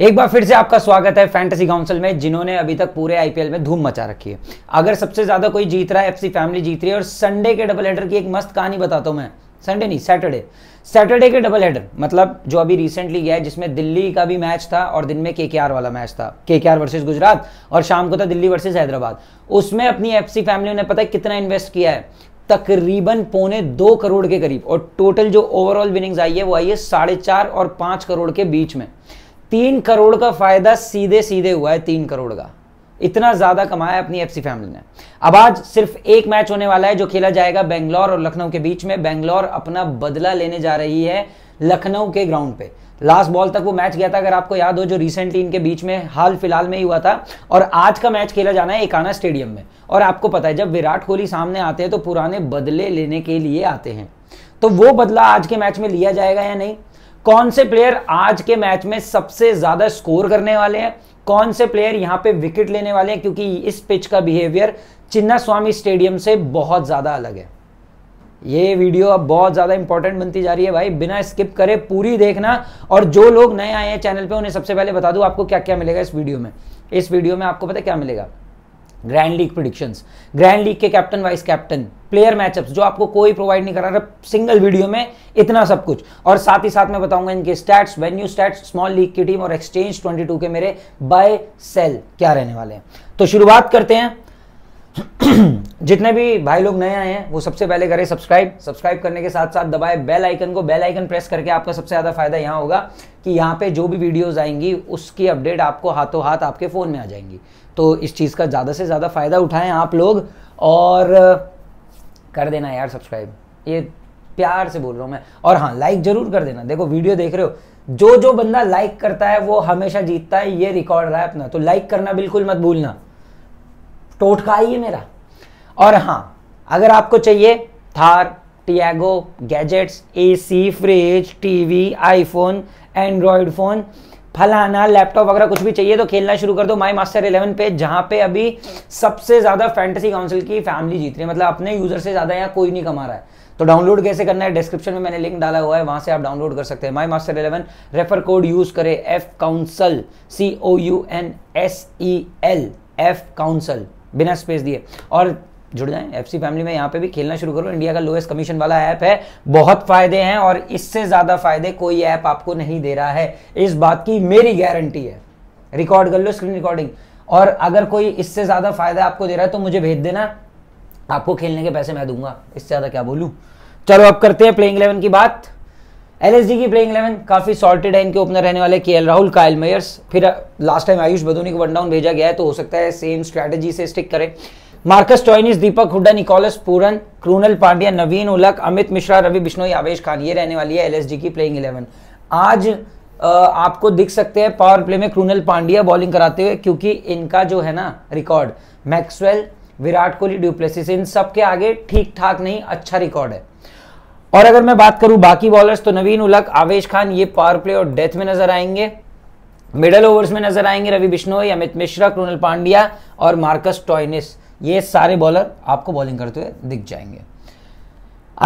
एक बार फिर से आपका स्वागत है फैंटेसी काउंसिल में जिन्होंने अभी तक पूरे आईपीएल में धूम मचा रखी है अगर सबसे ज्यादा कोई जीत रहा है एफसी फैमिली जीत रही है और संडे के डबल हेडर की एक मस्त कहानी बताता हूं मैं संडे नहीं सैटरडे सैटरडे के डबल हेडर मतलब जो अभी रिसेंटली गया है जिसमें दिल्ली का भी मैच था और दिन में के वाला मैच था के वर्सेस गुजरात और शाम को था दिल्ली वर्सेज हैदराबाद उसमें अपनी एफसी फैमिली ने पता है कितना इन्वेस्ट किया है तकरीबन पौने दो करोड़ के करीब और टोटल जो ओवरऑल विनिंग्स आई है वो आई है साढ़े चार और पांच करोड़ के बीच में तीन करोड़ का फायदा सीधे सीधे हुआ है तीन करोड़ का इतना ज्यादा कमाया अपनी एफसी फैमिली ने अब आज सिर्फ एक मैच होने वाला है जो खेला जाएगा बेंगलोर और लखनऊ के बीच में बेंगलोर अपना बदला लेने जा रही है लखनऊ के ग्राउंड पे लास्ट बॉल तक वो मैच गया था अगर आपको याद हो जो रिसेंटली इनके बीच में हाल फिलहाल में ही हुआ था और आज का मैच खेला जाना है एकाना स्टेडियम में और आपको पता है जब विराट कोहली सामने आते हैं तो पुराने बदले लेने के लिए आते हैं तो वो बदला आज के मैच में लिया जाएगा या नहीं कौन से प्लेयर आज के मैच में सबसे ज्यादा स्कोर करने वाले हैं कौन से प्लेयर यहां पे विकेट लेने वाले हैं क्योंकि इस पिच का बिहेवियर चिन्ना स्वामी स्टेडियम से बहुत ज्यादा अलग है ये वीडियो अब बहुत ज़्यादा इंपॉर्टेंट बनती जा रही है भाई बिना स्किप करे पूरी देखना और जो लोग नए आए हैं चैनल पे उन्हें सबसे पहले बता दूं आपको क्या क्या मिलेगा इस वीडियो में इस वीडियो में आपको पता क्या मिलेगा grand league predictions grand league के captain vice captain player matchups जो आपको कोई प्रोवाइड नहीं करा रहा सिंगल वीडियो में इतना सब कुछ और साथ ही साथ मैं बताऊंगा इनके stats venue stats small league की टीम और एक्सचेंज 22 के मेरे बाय सेल क्या रहने वाले हैं तो शुरुआत करते हैं जितने भी भाई लोग नए आए हैं वो सबसे पहले करें सब्सक्राइब सब्सक्राइब करने के साथ साथ दबाए बेल आइकन को बेल आइकन प्रेस करके आपका सबसे ज़्यादा फायदा यहां होगा कि यहां पे जो भी वीडियोस आएंगी उसकी अपडेट आपको हाथों हाथ आपके फ़ोन में आ जाएंगी तो इस चीज़ का ज़्यादा से ज़्यादा फ़ायदा उठाएं आप लोग और कर देना यार सब्सक्राइब ये प्यार से बोल रहा हूँ मैं और हाँ लाइक ज़रूर कर देना देखो वीडियो देख रहे हो जो जो बंदा लाइक करता है वो हमेशा जीतता है ये रिकॉर्ड रहा है अपना तो लाइक करना बिल्कुल मत भूलना टोटका ही है मेरा और हाँ अगर आपको चाहिए Thar Tiago gadgets AC fridge TV iPhone android phone फलाना लैपटॉप वगैरह कुछ भी चाहिए तो खेलना शुरू कर दो माई मास्टर इलेवन पे जहाँ पे अभी सबसे ज़्यादा फैंटेसी काउंसिल की फैमिली जीत रही है मतलब अपने यूज़र से ज़्यादा यहाँ कोई नहीं कमा रहा है तो डाउनलोड कैसे करना है डिस्क्रिप्शन में मैंने लिंक डाला हुआ है वहां से आप डाउनलोड कर सकते हैं my master eleven refer code use करें F counsel C O U N S E L F counsel बिना स्पेस दिए और जुड़ जाएं एफसी फैमिली में यहाँ पे भी खेलना शुरू करो इंडिया का लोएस्ट कमीशन वाला ऐप है बहुत फायदे हैं और इससे ज़्यादा फायदे कोई ऐप आपको नहीं दे रहा है इस बात की मेरी गारंटी है रिकॉर्ड कर लो स्क्रीन रिकॉर्डिंग और अगर कोई इससे ज़्यादा फायदा आपको दे रहा है तो मुझे भेज देना आपको खेलने के पैसे मैं दूंगा इससे ज़्यादा क्या बोलूँ चलो अब करते हैं प्लेइंग इलेवन की बात एल की प्लेइंग इलेवन काफ़ी सॉल्टेड है इनके ओपनर रहने वाले के राहुल कायल मेयर्स फिर लास्ट टाइम आयुष बदोनी को वन डाउन भेजा गया है तो हो सकता है सेम स्ट्रेटेजी से स्टिक करें Marcus Stoinis Deepak Hooda Nicholas Pooran Krunal Pandya Naveen ul Haq Amit Mishra Ravi Bishnoi Avesh Khan ये रहने वाली है एलएसजी की प्लेइंग इलेवन आज आपको दिख सकते हैं पावर प्ले में क्रूनल पांड्या बॉलिंग कराते हुए क्योंकि इनका जो है ना record Maxwell Virat Kohli du Plessis इन सबके आगे ठीक ठाक नहीं अच्छा रिकॉर्ड है और अगर मैं बात करूं बाकी बॉलर्स तो नवीन उलक आवेश खान ये पावर प्ले और डेथ में नजर आएंगे मिडल ओवर्स में नजर आएंगे रवि बिश्नोई अमित मिश्रा क्रूनल पांड्या और मार्कस टॉयनिस ये सारे बॉलर आपको बॉलिंग करते हुए दिख जाएंगे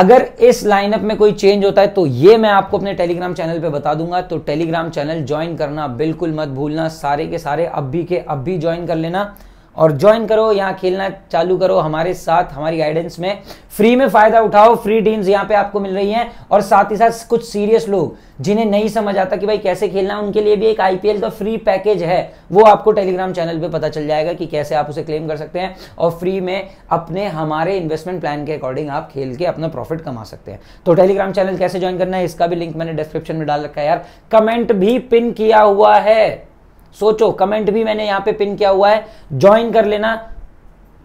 अगर इस लाइनअप में कोई चेंज होता है तो ये मैं आपको अपने टेलीग्राम चैनल पे बता दूंगा तो टेलीग्राम चैनल ज्वाइन करना बिल्कुल मत भूलना सारे के सारे अभी के अभी ज्वाइन कर लेना और ज्वाइन करो यहाँ खेलना चालू करो हमारे साथ हमारी गाइडेंस में फ्री में फायदा उठाओ फ्री टीम्स यहाँ पे आपको मिल रही हैं और साथ ही साथ कुछ सीरियस लोग जिन्हें नहीं समझ आता कि भाई कैसे खेलना उनके लिए भी एक आईपीएल का फ्री पैकेज है वो आपको टेलीग्राम चैनल पे पता चल जाएगा कि कैसे आप उसे क्लेम कर सकते हैं और फ्री में अपने हमारे इन्वेस्टमेंट प्लान के अकॉर्डिंग आप खेल के अपना प्रॉफिट कमा सकते हैं तो टेलीग्राम चैनल कैसे ज्वाइन करना है इसका भी लिंक मैंने डिस्क्रिप्शन में डाल रखा है यार कमेंट भी पिन किया हुआ है सोचो कमेंट भी मैंने यहां पे पिन किया हुआ है ज्वाइन कर लेना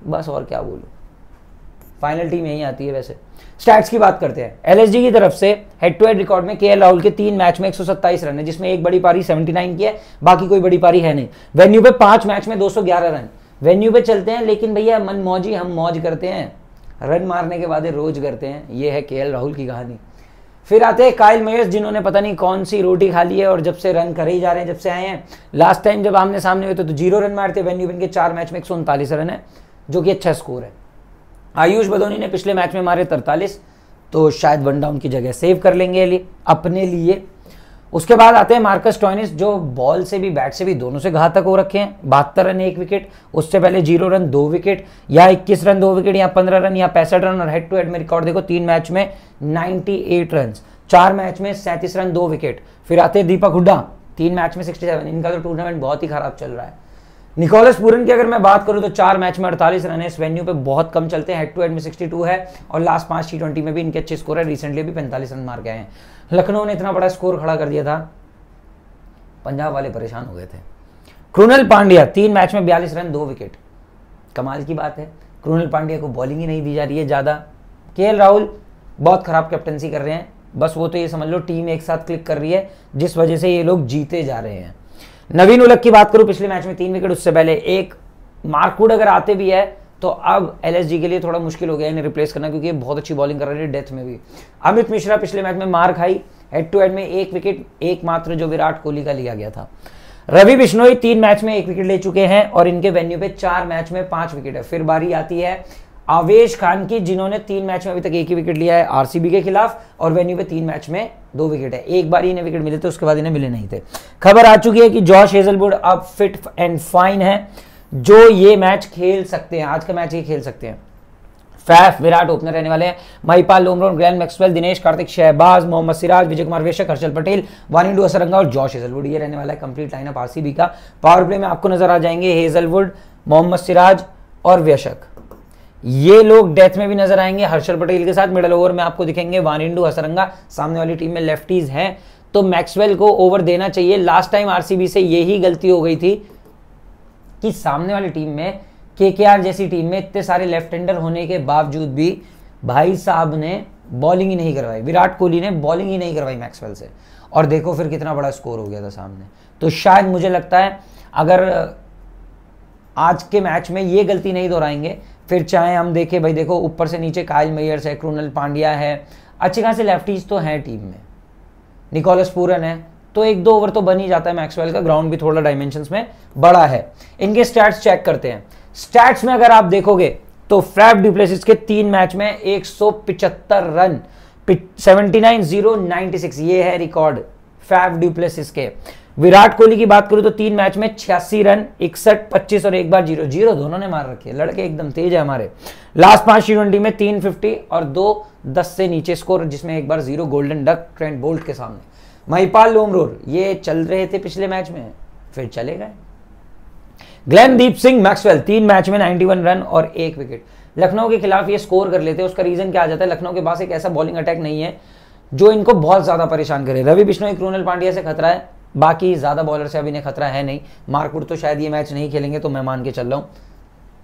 बस और क्या बोलू फाइनल टीम यही आती है वैसे स्टैट्स की बात करते हैं एलएसजी की तरफ से हेड टू हेड रिकॉर्ड में के एल राहुल के तीन मैच में 127 रन है जिसमें एक बड़ी पारी 79 की है बाकी कोई बड़ी पारी है नहीं वेन्यू पे पांच मैच में 211 रन वेन्यू पे चलते हैं लेकिन भैया मन मौजी हम मौज करते हैं रन मारने के बाद रोज करते हैं ये है के राहुल की कहानी फिर आते हैं कायल मेयर्स जिन्होंने पता नहीं कौन सी रोटी खा ली है और जब से रन करे ही जा रहे हैं जब से आए हैं लास्ट टाइम जब आमने सामने हुए तो, तो जीरो रन मारते वेन यूविन के चार मैच में एक रन है जो कि अच्छा स्कोर है आयुष बदोनी ने पिछले मैच में मारे तरतालीस तो शायद वन डाउन की जगह सेव कर लेंगे अपने लिए उसके बाद आते हैं मार्कस टॉयनिस जो बॉल से भी बैट से भी दोनों से घातक हो रखे हैं बहत्तर रन एक विकेट उससे पहले जीरो रन दो विकेट या इक्कीस रन दो विकेट या पंद्रह रन या पैंसठ रन और हेड टू हेड में रिकॉर्ड देखो तीन मैच में नाइनटी एट रन चार मैच में सैंतीस रन दो विकेट फिर आते हैं दीपक हुड्डा तीन मैच में सिक्सटी सेवन इनका तो टूर्नामेंट बहुत ही खराब चल रहा है निकोलस पूरन की अगर मैं बात करूं तो चार मैच में 48 रन है इस वेन्यू पे बहुत कम चलते हैं हेड टू हेड में 62 है और लास्ट पांच टी ट्वेंटी में भी इनके अच्छे स्कोर है रिसेंटली भी 45 रन मार गए हैं लखनऊ ने इतना बड़ा स्कोर खड़ा कर दिया था पंजाब वाले परेशान हो गए थे क्रूनल पांड्या तीन मैच में बयालीस रन दो विकेट कमाल की बात है क्रूनल पांड्या को बॉलिंग ही नहीं दी जा रही है ज़्यादा के राहुल बहुत खराब कैप्टनसी कर रहे हैं बस वो तो ये समझ लो टीम एक साथ क्लिक कर रही है जिस वजह से ये लोग जीते जा रहे हैं नवीन उलक की बात करूं पिछले मैच में तीन विकेट उससे पहले एक मार्कवुड अगर आते भी है तो अब एल के लिए थोड़ा मुश्किल हो गया इन्हें रिप्लेस करना क्योंकि ये बहुत अच्छी बॉलिंग कर रहे हैं डेथ में भी अमित मिश्रा पिछले मैच में मार खाई हेड टू हेड में एक विकेट एकमात्र जो विराट कोहली का लिया गया था रवि बिश्नोई तीन मैच में एक विकेट ले चुके हैं और इनके वेन्यू पे चार मैच में पांच विकेट है फिर बारी आती है आवेश खान की जिन्होंने तीन मैच में अभी तक एक ही विकेट लिया है आरसीबी के खिलाफ और वेन्यू पे तीन मैच में दो विकेट है एक बार इन्हें विकेट मिले थे उसके बाद इन्हें मिले नहीं थे खबर आ चुकी है कि जॉश हेजलवुड अब फिट एंड फाइन है जो ये मैच खेल सकते हैं आज का मैच ये खेल सकते हैं फैफ विराट ओपनर रहने वाले हैं महिपाल लोमरोन ग्रैन मैक्सवेल दिनेश कार्तिक शहबाज मोहम्मद सिराज विजय कुमार वेशक हर्षल पटेल वानिडू असरंगा और जॉश हेजलवुड ये रहने वाला है कंप्लीट लाइनअप आरसीबी का पावर प्ले में आपको नजर आ जाएंगे हेजलवुड मोहम्मद सिराज और व्यशक ये लोग डेथ में भी नजर आएंगे हर्षल पटेल के साथ मिडल ओवर में आपको दिखेंगे वानिंडू हसरंगा सामने वाली टीम में लेफ्टीज हैं तो मैक्सवेल को ओवर देना चाहिए लास्ट टाइम आरसीबी से यही गलती हो गई थी कि सामने वाली टीम में के जैसी टीम में इतने सारे लेफ्ट हैंडर होने के बावजूद भी भाई साहब ने बॉलिंग ही नहीं करवाई विराट कोहली ने बॉलिंग ही नहीं करवाई मैक्सवेल से और देखो फिर कितना बड़ा स्कोर हो गया था सामने तो शायद मुझे लगता है अगर आज के मैच में ये गलती नहीं दोहराएंगे फिर चाहे हम देखें भाई देखो ऊपर से नीचे काइल मेयर्स है क्रूनल पांड्या है अच्छे खासे लेफ्टीज तो हैं टीम में निकोलस पूरन है तो एक दो ओवर तो बन ही जाता है मैक्सवेल का ग्राउंड भी थोड़ा डायमेंशन में बड़ा है इनके स्टैट्स चेक करते हैं स्टैट्स में अगर आप देखोगे तो फ्रैप डिप्लेसिस के तीन मैच में एक रन 79 जीरो 96 ये है रिकॉर्ड फैफ ड्यूप्लेस के विराट कोहली की बात करूं तो तीन मैच में छियासी रन इकसठ पच्चीस और एक बार जीरो जीरो दोनों ने मार रखे है लड़के एकदम तेज है हमारे लास्ट पांच टी में तीन फिफ्टी और दो दस से नीचे स्कोर जिसमें एक बार zero golden duck Trent Boult के सामने महिपाल लोमरोर ये चल रहे थे पिछले मैच में फिर चले गए ग्लैनदीप सिंह मैक्सवेल तीन मैच में 91 रन और एक विकेट लखनऊ के खिलाफ ये स्कोर कर लेते हैं उसका रीजन क्या आ जाता है लखनऊ के पास एक ऐसा बॉलिंग अटैक नहीं है जो इनको बहुत ज़्यादा परेशान करे रवि बिश्नोई क्रोनल पांड्या से खतरा है बाकी ज़्यादा बॉलर से अभी इन्हें खतरा है नहीं मारकुट तो शायद ये मैच नहीं खेलेंगे तो मैं मान के चल रहा हूँ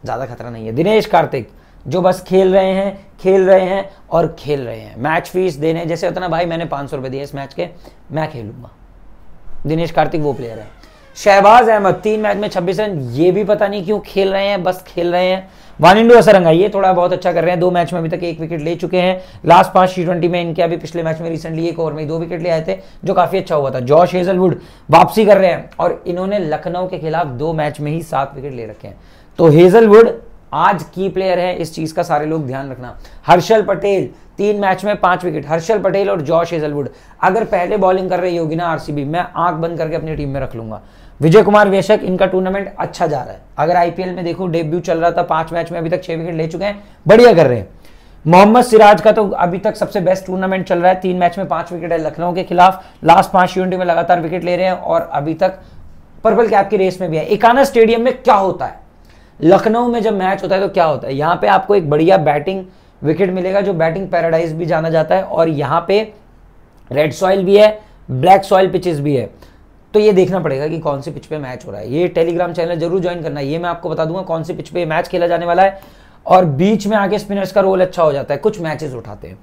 ज़्यादा खतरा नहीं है दिनेश कार्तिक जो बस खेल रहे हैं खेल रहे हैं और खेल रहे हैं मैच फीस देने जैसे उतना भाई मैंने पाँच सौ रुपए दिए इस मैच के मैं खेलूंगा दिनेश कार्तिक वो प्लेयर है शहबाज अहमद तीन मैच में छब्बीस रन ये भी पता नहीं क्यों खेल रहे हैं बस खेल रहे हैं वन इंडो असरंगा ये थोड़ा बहुत अच्छा कर रहे हैं दो मैच में अभी तक एक विकेट ले चुके हैं लास्ट पांच टी ट्वेंटी में इनके अभी पिछले मैच में रिसेंटली एक ओवर में दो विकेट ले आए थे जो काफी अच्छा हुआ था जॉश हेजलवुड वापसी कर रहे हैं और इन्होंने लखनऊ के खिलाफ दो मैच में ही सात विकेट ले रखे हैं तो हेजलवुड आज की प्लेयर है इस चीज का सारे लोग ध्यान रखना हर्षल पटेल तीन मैच में पांच विकेट हर्षल पटेल और जॉश हेजलवुड अगर पहले बॉलिंग कर रही होगी ना आरसीबी मैं आंख बंद करके अपनी टीम में रख लूंगा विजय कुमार वेशक इनका टूर्नामेंट अच्छा जा रहा है अगर आईपीएल में देखो डेब्यू चल रहा था पांच मैच में अभी तक छह विकेट ले चुके हैं बढ़िया कर रहे हैं मोहम्मद सिराज का तो अभी तक सबसे बेस्ट टूर्नामेंट चल रहा है तीन मैच में पांच विकेट है लखनऊ के खिलाफ लास्ट पांच यूनिट में लगातार विकेट ले रहे हैं और अभी तक पर्पल कैप की रेस में भी है इकाना स्टेडियम में क्या होता है लखनऊ में जब मैच होता है तो क्या होता है यहाँ पे आपको एक बढ़िया बैटिंग विकेट मिलेगा जो बैटिंग पैराडाइज भी जाना जाता है और यहाँ पे रेड सॉइल भी है ब्लैक सॉइल पिचेस भी है तो ये देखना पड़ेगा कि कौन से पिच पे मैच हो रहा है ये टेलीग्राम चैनल जरूर ज्वाइन करना ये मैं आपको बता दूंगा कौन से पिच पे मैच खेला जाने वाला है और बीच में आके स्पिनर्स का रोल अच्छा हो जाता है कुछ मैचेस उठाते हैं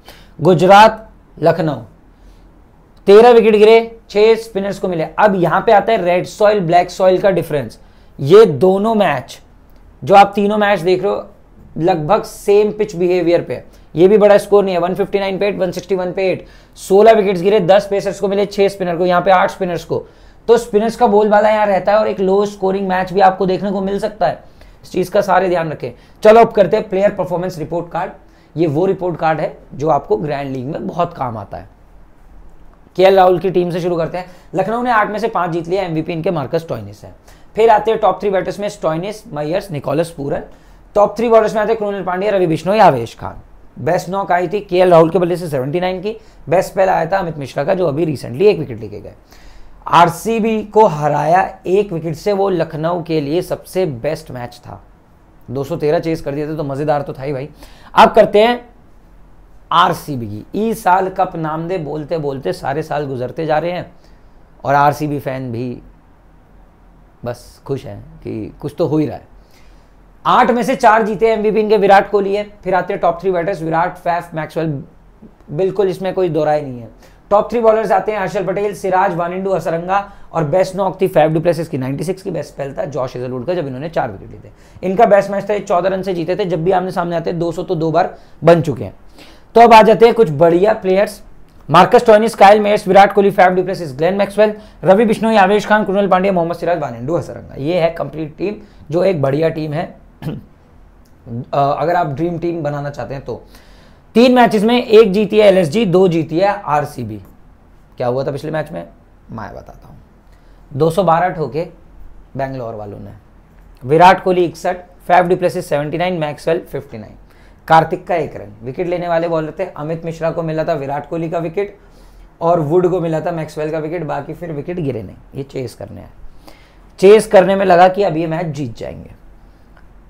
गुजरात लखनऊ तेरह विकेट गिरे छह स्पिनर्स को मिले अब यहां पे आता है रेड सॉइल ब्लैक सॉइल का डिफरेंस ये दोनों मैच जो आप तीनों मैच देख रहे हो लगभग सेम पिच बिहेवियर पे ये भी बड़ा स्कोर नहीं है 159 पे 8 161 पे 8 16 विकेट्स गिरे 10 पेसर्स को मिले 6 स्पिनर को यहां पे 8 स्पिनर्स को तो स्पिनर्स का बोलबाला यहाँ रहता है और एक लो स्कोरिंग मैच भी आपको देखने को मिल सकता है इस चीज़ का सारे ध्यान रखें चलो अब करते हैं प्लेयर परफॉर्मेंस रिपोर्ट कार्ड ये वो रिपोर्ट कार्ड है जो आपको ग्रैंड लीग में बहुत काम आता है के राहुल की टीम से शुरू करते हैं लखनऊ ने आठ में से पांच जीत लिया एमवीपी इनके मार्कस टॉइनिस है फिर आते हैं टॉप थ्री बैटर्स में Stoinis Mayers Nicholas Pooran top three bowlers में आते हैं coronal Pandey Ravi Bishnoi Avesh Khan best knock आई थी के राहुल के बल्ले से सेवेंटी की बेस्ट पहला आया था अमित मिश्रा का जो अभी रिसेंटली एक विकेट लेके गए आरसीबी को हराया एक विकेट से वो लखनऊ के लिए सबसे बेस्ट मैच था 213 चेस कर दिए थे तो मज़ेदार तो था ही भाई अब करते हैं आरसीबी की ई साल कप नाम दे बोलते बोलते सारे साल गुजरते जा रहे हैं और आरसीबी फैन भी बस खुश हैं कि कुछ तो हो ही रहा है आठ में से चार जीते एमबीपी इनके विराट कोहली है फिर आते हैं top three batters Virat Faf Maxwell बिल्कुल इसमें कोई दोराय नहीं है टॉप थ्री बॉलर्स आते हैं हर्षल पटेल सिराज वानिंडू असरंगा और बेस्ट नॉक थी फाइव डू डुप्लेसिस की 96 की बेस्ट पहल था जॉश हेजलवुड का जब इन्होंने चार विकेट लिए थे इनका बेस्ट मैच था ये चौदह रन से जीते थे जब भी आमने सामने आते दो सौ तो दो बार बन चुके हैं तो अब आ जाते हैं कुछ बढ़िया players Marcus Stoinis Kyle Mayers Virat Kohli five Faf du Plessis Glenn Maxwell Ravi Bishnoi Avesh Khan कृणल Pandey Mohammad Siraj वानिंडू Hasaranga ये है कंप्लीट टीम जो एक बढ़िया टीम है अगर आप ड्रीम टीम बनाना चाहते हैं तो तीन मैचेस में एक जीती है एलएसजी दो जीती है आरसीबी क्या हुआ था पिछले मैच में मैं बताता हूँ 212 ठोके बेंगलोर वालों ने विराट कोहली इकसठ Faf seventy nine Maxwell nine Karthik का एक रन विकेट लेने वाले बॉलर थे अमित मिश्रा को मिला था विराट कोहली का विकेट और वुड को मिला था मैक्सवेल का विकेट बाकी फिर विकेट गिरे नहीं ये चेस करने आए चेस करने में लगा कि अब ये मैच जीत जाएंगे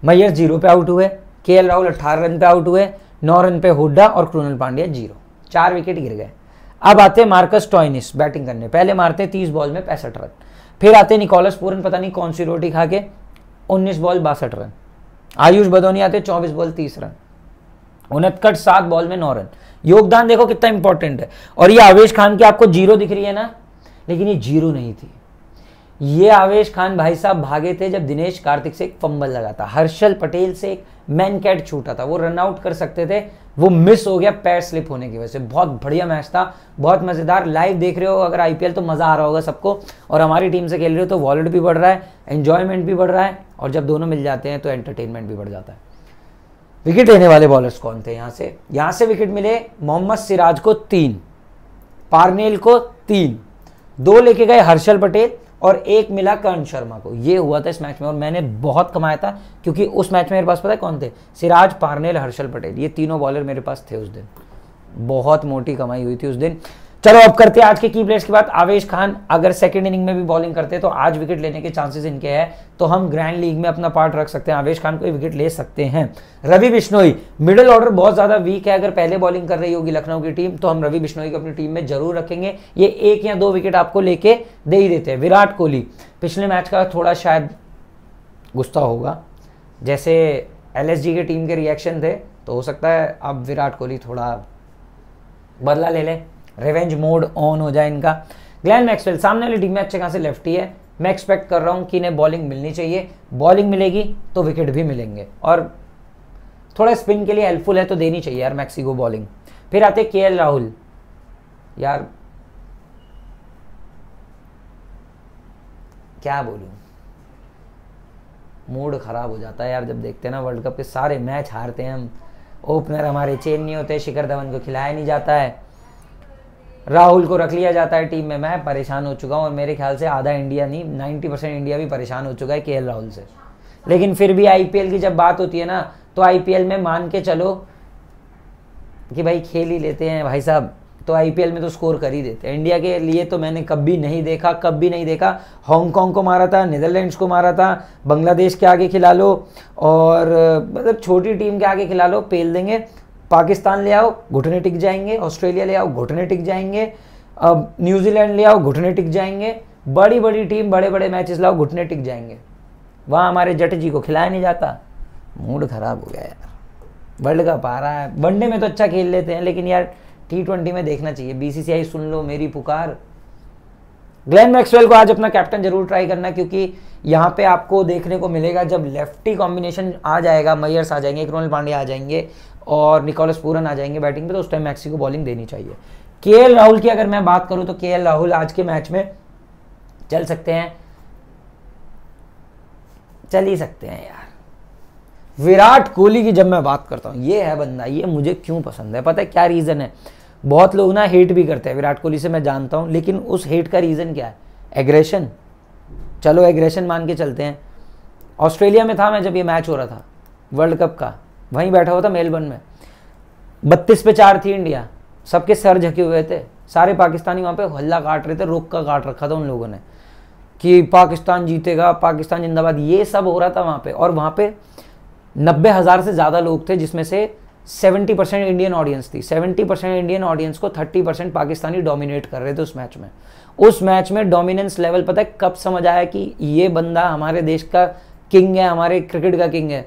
मैयर जीरो पे आउट हुए के राहुल अट्ठारह रन पे आउट हुए नौ रन पे हुड्डा और क्रूनल पांड्या जीरो चार विकेट गिर गए अब आते मार्कस टॉइनिस बैटिंग करने पहले मारते तीस बॉल में पैंसठ रन फिर आते निकोलस पूरन पता नहीं कौन सी रोटी खा के उन्नीस बॉल बासठ रन आयुष बदोनी आते चौबीस बॉल तीस रन उनहत्तर सात बॉल में नौ रन योगदान देखो कितना इंपॉर्टेंट है और ये आवेश खान की आपको जीरो दिख रही है ना लेकिन ये जीरो नहीं थी ये आवेश खान भाई साहब भागे थे जब दिनेश कार्तिक से एक फंबल लगा था हर्षल पटेल से एक मैन कैट छूटा था वो रन आउट कर सकते थे वो मिस हो गया पैर स्लिप होने की वजह से बहुत बढ़िया मैच था बहुत मज़ेदार लाइव देख रहे हो अगर आईपीएल तो मज़ा आ रहा होगा सबको और हमारी टीम से खेल रहे हो तो वॉलेट भी बढ़ रहा है एंजॉयमेंट भी बढ़ रहा है और जब दोनों मिल जाते हैं तो एंटरटेनमेंट भी बढ़ जाता है विकेट लेने वाले बॉलर्स कौन थे यहां से यहां से विकेट मिले मोहम्मद सिराज को तीन पारनेल को तीन दो लेके गए हर्षल पटेल और एक मिला कर्ण शर्मा को ये हुआ था इस मैच में और मैंने बहुत कमाया था क्योंकि उस मैच में मेरे पास पता है कौन थे सिराज पारनेल हर्षल पटेल ये तीनों बॉलर मेरे पास थे उस दिन बहुत मोटी कमाई हुई थी उस दिन चलो अब करते हैं आज के की प्लेयर्स की बात आवेश खान अगर सेकेंड इनिंग में भी बॉलिंग करते हैं तो आज विकेट लेने के चांसेस इनके हैं तो हम ग्रैंड लीग में अपना पार्ट रख सकते हैं आवेश खान को विकेट ले सकते हैं रवि बिश्नोई मिडिल ऑर्डर बहुत ज़्यादा वीक है अगर पहले बॉलिंग कर रही होगी लखनऊ की टीम तो हम रवि बिश्नोई को अपनी टीम में जरूर रखेंगे ये एक या दो विकेट आपको लेके दे ही देते हैं विराट कोहली पिछले मैच का थोड़ा शायद गुस्सा होगा जैसे एल की टीम के रिएक्शन थे तो हो सकता है अब विराट कोहली थोड़ा बदला ले लें रिवेंज मोड ऑन हो जाए इनका ग्लैन मैक्सवेल सामने वाली टीम में अच्छे खासे लेफ्टी है मैं एक्सपेक्ट कर रहा हूँ कि इन्हें बॉलिंग मिलनी चाहिए बॉलिंग मिलेगी तो विकेट भी मिलेंगे और थोड़ा स्पिन के लिए हेल्पफुल है तो देनी चाहिए यार मैक्सी को बॉलिंग फिर आते के एल राहुल यार क्या बोलूँ मूड ख़राब हो जाता है यार जब देखते हैं ना वर्ल्ड कप के सारे मैच हारते हैं हम ओपनर हमारे चेन नहीं होते शिखर धवन को खिलाया नहीं जाता है राहुल को रख लिया जाता है टीम में मैं परेशान हो चुका हूँ और मेरे ख्याल से आधा इंडिया नहीं नाइन्टी परसेंट इंडिया भी परेशान हो चुका है के राहुल से लेकिन फिर भी आईपीएल की जब बात होती है ना तो आईपीएल में मान के चलो कि भाई खेल ही लेते हैं भाई साहब तो आईपीएल में तो स्कोर कर ही देते हैं इंडिया के लिए तो मैंने कभी नहीं देखा कभी नहीं देखा हांगकांग को मारा था नीदरलैंड्स को मारा था बांग्लादेश के आगे खिला लो और मतलब छोटी टीम के आगे खिला लो पेल देंगे पाकिस्तान ले आओ घुटने टिक जाएंगे ऑस्ट्रेलिया ले आओ घुटने टिक जाएंगे अब न्यूजीलैंड ले आओ घुटने टिक जाएंगे बड़ी बड़ी टीम बड़े बड़े मैचेस लाओ घुटने टिक जाएंगे वहाँ हमारे जट जी को खिलाया नहीं जाता मूड ख़राब हो गया यार वर्ल्ड कप आ रहा है वनडे में तो अच्छा खेल लेते हैं लेकिन यार टी ट्वेंटी में देखना चाहिए बीसीसीआई सुन लो मेरी पुकार ग्लेन मैक्सवेल को आज अपना कैप्टन जरूर ट्राई करना क्योंकि यहाँ पे आपको देखने को मिलेगा जब लेफ्टी कॉम्बिनेशन आ जाएगा मैयर्स आ जाएंगे क्रोनल पांडे आ जाएंगे और निकोलस पूरन आ जाएंगे बैटिंग पे तो उस टाइम मैक्सी को बॉलिंग देनी चाहिए के राहुल की अगर मैं बात करूं तो के राहुल आज के मैच में चल सकते हैं चल ही सकते हैं यार विराट कोहली की जब मैं बात करता हूँ ये है बंदा ये मुझे क्यों पसंद है पता है क्या रीज़न है बहुत लोग ना हेट भी करते हैं विराट कोहली से मैं जानता हूँ लेकिन उस हेट का रीज़न क्या है एग्रेशन चलो एग्रेशन मान के चलते हैं ऑस्ट्रेलिया में था मैं जब ये मैच हो रहा था वर्ल्ड कप का वहीं बैठा हुआ था मेलबर्न में बत्तीस पे चार थी इंडिया सबके सर झके हुए थे सारे पाकिस्तानी वहाँ पे हल्ला काट रहे थे रोक का काट रखा था उन लोगों ने कि पाकिस्तान जीतेगा पाकिस्तान जिंदाबाद ये सब हो रहा था वहाँ पे और वहाँ पे नब्बे हज़ार से ज़्यादा लोग थे जिसमें से सेवेंटी परसेंट इंडियन ऑडियंस थी सेवेंटी परसेंट इंडियन ऑडियंस को थर्टी परसेंट पाकिस्तानी डोमिनेट कर रहे थे उस मैच में उस मैच में डोमिनेंस लेवल पता है कब समझ आया कि ये बंदा हमारे देश का किंग है हमारे क्रिकेट का किंग है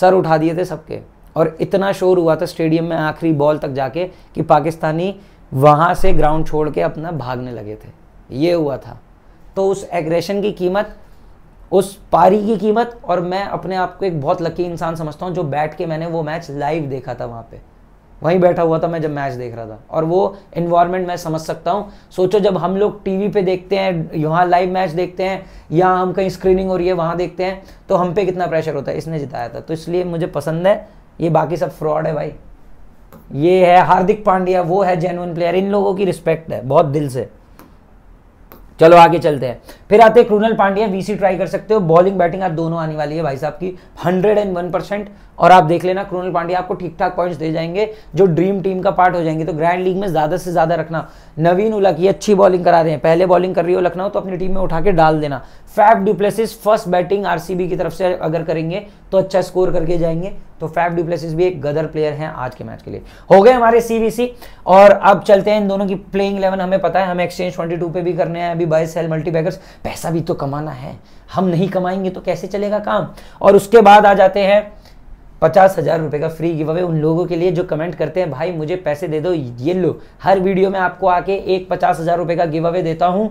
सर उठा दिए थे सबके और इतना शोर हुआ था स्टेडियम में आखिरी बॉल तक जाके कि पाकिस्तानी वहाँ से ग्राउंड छोड़ के अपना भागने लगे थे ये हुआ था तो उस एग्रेशन की कीमत उस पारी की कीमत और मैं अपने आप को एक बहुत लकी इंसान समझता हूँ जो बैठ के मैंने वो मैच लाइव देखा था वहाँ पर वहीं बैठा हुआ था मैं जब मैच देख रहा था और वो इन्वायरमेंट मैं समझ सकता हूँ सोचो जब हम लोग टीवी पे देखते हैं यहाँ लाइव मैच देखते हैं या हम कहीं स्क्रीनिंग हो रही है वहाँ देखते हैं तो हम पे कितना प्रेशर होता है इसने जिताया था तो इसलिए मुझे पसंद है ये बाकी सब फ्रॉड है भाई ये है हार्दिक पांड्या वो है जेनुअन प्लेयर इन लोगों की रिस्पेक्ट है बहुत दिल से चलो आगे चलते हैं फिर आते हैं क्रूनल पांड्या वीसी ट्राई कर सकते हो बॉलिंग बैटिंग आप दोनों आने वाली है भाई साहब की 101 परसेंट और आप देख लेना क्रूनल पांड्या आपको ठीक ठाक पॉइंट्स दे जाएंगे जो ड्रीम टीम का पार्ट हो जाएंगे तो ग्रैंड लीग में ज़्यादा से ज़्यादा रखना नवीन उलक की अच्छी बॉलिंग करा रहे हैं पहले बॉलिंग कर रही हो लखनऊ तो अपनी टीम में उठा के डाल देना Faf du Plessis first batting RCB की तरफ से अगर करेंगे तो अच्छा स्कोर करके जाएंगे तो फैफ डुप्लेसिस भी एक गदर प्लेयर हैं आज के मैच के लिए हो गए हमारे सीबीसी और अब चलते हैं इन दोनों की प्लेइंग इलेवन हमें पता है हमें एक्सचेंज ट्वेंटी पे भी करने हैं अभी बाय सेल मल्टीपैकर्स पैसा भी तो कमाना है हम नहीं कमाएंगे तो कैसे चलेगा काम और उसके बाद आ जाते हैं पचास हज़ार रुपए का फ्री गिव अवे उन लोगों के लिए जो कमेंट करते हैं भाई मुझे पैसे दे दो ये लो हर वीडियो में आपको आके एक पचास हज़ार रुपए का गिव अवे देता हूं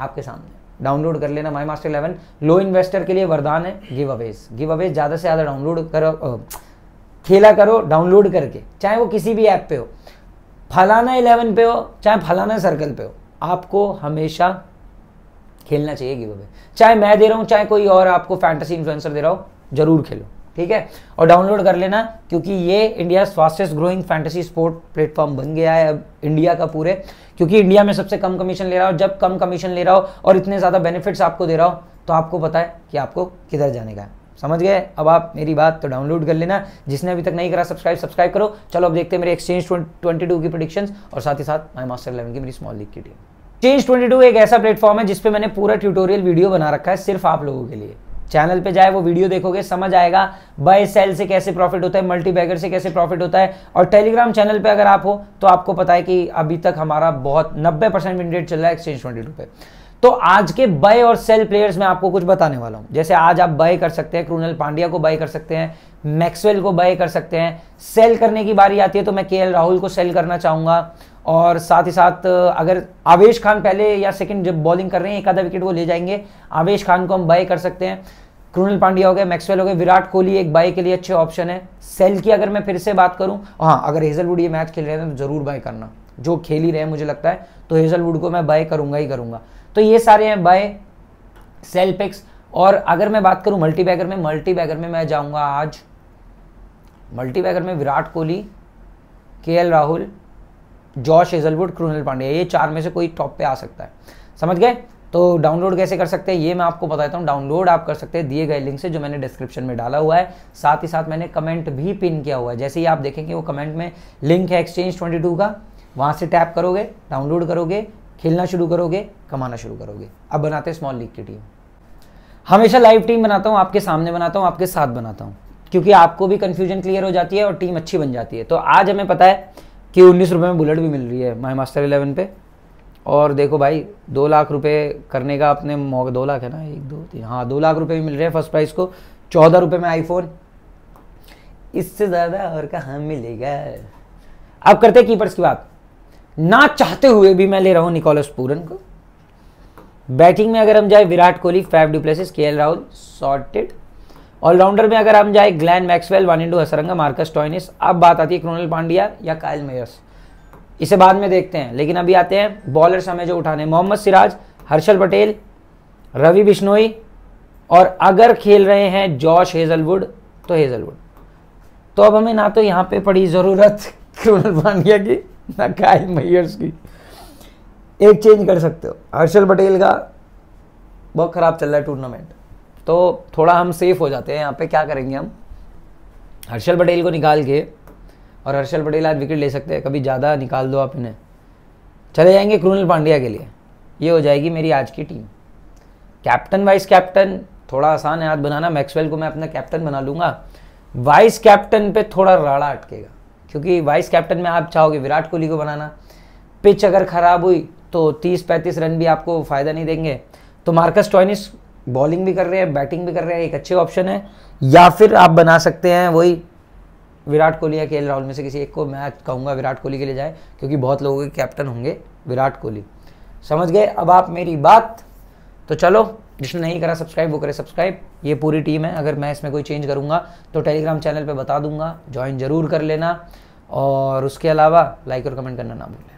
आपके सामने डाउनलोड कर लेना my master eleven low investor के लिए वरदान है गिव अवेज गिव अवेज ज़्यादा से ज़्यादा डाउनलोड करो खेला करो डाउनलोड करके चाहे वो किसी भी ऐप पे हो फलाना इलेवन पे हो चाहे फलाना सर्कल पे हो आपको हमेशा खेलना चाहिए गिव अवे चाहे मैं दे रहा हूँ चाहे कोई और आपको फैंटेसी इन्फ्लुएंसर दे रहा हो जरूर खेलो ठीक है और डाउनलोड कर लेना क्योंकि ये India fastest growing fantasy sport platform बन गया है अब इंडिया का पूरे क्योंकि इंडिया में सबसे कम कमीशन ले रहा हो जब कम कमीशन ले रहा हो और इतने ज़्यादा बेनिफिट्स आपको दे रहा हो तो आपको पता है कि आपको किधर जाने का है समझ गए अब आप मेरी बात तो डाउनलोड कर लेना जिसने अभी तक नहीं करा सब्सक्राइब सब्सक्राइब करो चलो अब देखते हैं मेरे एक्सचेंज ट्वेंटी टू की प्रोडिक्शन और साथ ही साथ माई मास्टर इलेवन की मेरी स्मॉल लीग की टीम चेंज ट्वेंटी एक ऐसा प्लेटफॉर्म है जिसपे मैंने पूरा ट्यूटोरियल वीडियो बना रखा है सिर्फ आप लोगों के लिए चैनल पे जाए वो वीडियो देखोगे समझ आएगा बाय सेल से कैसे प्रॉफिट होता है मल्टीबैगर से कैसे प्रॉफिट होता है और टेलीग्राम चैनल पे अगर आप हो तो आपको पता है कि अभी तक हमारा बहुत 90 परसेंट मिनरेट चल रहा है एक्सचेंज ट्वेंटी पे तो आज के बय और सेल प्लेयर्स में आपको कुछ बताने वाला हूं जैसे आज आप बय कर सकते हैं क्रूनल पांड्या को बय कर सकते हैं मैक्सवेल को बय कर सकते हैं सेल करने की बारी आती है तो मैं के राहुल को सेल करना चाहूंगा और साथ ही साथ अगर आवेश खान पहले या सेकंड जब बॉलिंग कर रहे हैं एक आधा विकेट वो ले जाएंगे आवेश खान को हम बाय कर सकते हैं क्रूनल पांड्या हो गए मैक्सवेल हो गए विराट कोहली एक बाय के लिए अच्छे ऑप्शन है सेल की अगर मैं फिर से बात करूं हाँ अगर हेजलवुड ये मैच खेल रहे हैं तो जरूर बाय करना जो खेल ही रहे मुझे लगता है तो हेजलवुड को मैं बाय करूंगा ही करूंगा तो ये सारे हैं बाय सेल पिक्स और अगर मैं बात करूं मल्टी बैगर में मल्टी बैगर में मैं जाऊंगा आज मल्टी बैगर में Virat Kohli K Rahul Josh Hazlewood Krunal Pandya ये चार में से कोई टॉप पे आ सकता है समझ गए तो डाउनलोड कैसे कर सकते हैं ये मैं आपको बताता हूँ डाउनलोड आप कर सकते हैं दिए गए लिंक से जो मैंने डिस्क्रिप्शन में डाला हुआ है साथ ही साथ मैंने कमेंट भी पिन किया हुआ है जैसे ही आप देखेंगे वो कमेंट में लिंक है एक्सचेंज ट्वेंटी का वहाँ से टैप करोगे डाउनलोड करोगे खेलना शुरू करोगे कमाना शुरू करोगे अब बनाते हैं स्मॉल लीग की टीम हमेशा लाइव टीम बनाता हूँ आपके सामने बनाता हूँ आपके साथ बनाता हूँ क्योंकि आपको भी कन्फ्यूजन क्लियर हो जाती है और टीम अच्छी बन जाती है तो आज हमें पता है कि उन्नीस रुपये में बुलेट भी मिल रही है माई मास्टर इलेवन पे और देखो भाई दो लाख रुपए करने का अपने मौका दो लाख है ना एक दो तीन हाँ दो लाख रुपए भी मिल रहे हैं फर्स्ट प्राइस को चौदह रुपये में आईफोन इससे ज़्यादा और कहाँ मिलेगा अब करते हैं कीपर्स की बात ना चाहते हुए भी मैं ले रहा हूं निकोलस पूरन को बैटिंग में अगर हम जाए विराट कोहली फाइव डुप्लेसिस के राहुल सॉर्टेड ऑलराउंडर में अगर हम जाए Glenn Maxwell Wanindu Hasaranga Marcus Stoinis अब बात आती है क्रोनल पांड्या या कायल मेयर्स इसे बाद में देखते हैं लेकिन अभी आते हैं बॉलर्स हमें जो उठाने मोहम्मद सिराज हर्षल पटेल रवि बिश्नोई और अगर खेल रहे हैं जॉश हेजलवुड तो हेजलवुड तो अब हमें ना तो यहाँ पे पड़ी ज़रूरत क्रोनल पांड्या की नकायल मैयर्स की एक चेंज कर सकते हो हर्षल पटेल का बहुत ख़राब चल रहा है टूर्नामेंट तो थोड़ा हम सेफ हो जाते हैं यहाँ पे क्या करेंगे हम हर्षल पटेल को निकाल के और हर्षल पटेल आज विकेट ले सकते हैं कभी ज़्यादा निकाल दो आप इन्हें चले जाएंगे क्रूनल पांड्या के लिए ये हो जाएगी मेरी आज की टीम कैप्टन वाइस कैप्टन थोड़ा आसान है आज बनाना मैक्सवेल को मैं अपना कैप्टन बना लूँगा वाइस कैप्टन पे थोड़ा राड़ा अटकेगा क्योंकि वाइस कैप्टन में आप चाहोगे विराट कोहली को बनाना पिच अगर ख़राब हुई तो तीस पैंतीस रन भी आपको फ़ायदा नहीं देंगे तो मार्कस टॉइनिस बॉलिंग भी कर रहे हैं बैटिंग भी कर रहे हैं एक अच्छे ऑप्शन है या फिर आप बना सकते हैं वही विराट कोहली या के राहुल में से किसी एक को मैं कहूँगा विराट कोहली के लिए जाए क्योंकि बहुत लोगों के कैप्टन होंगे विराट कोहली समझ गए अब आप मेरी बात तो चलो जिसने नहीं करा सब्सक्राइब वो करे सब्सक्राइब ये पूरी टीम है अगर मैं इसमें कोई चेंज करूँगा तो टेलीग्राम चैनल पर बता दूंगा ज्वाइन जरूर कर लेना और उसके अलावा लाइक और कमेंट करना ना भूलें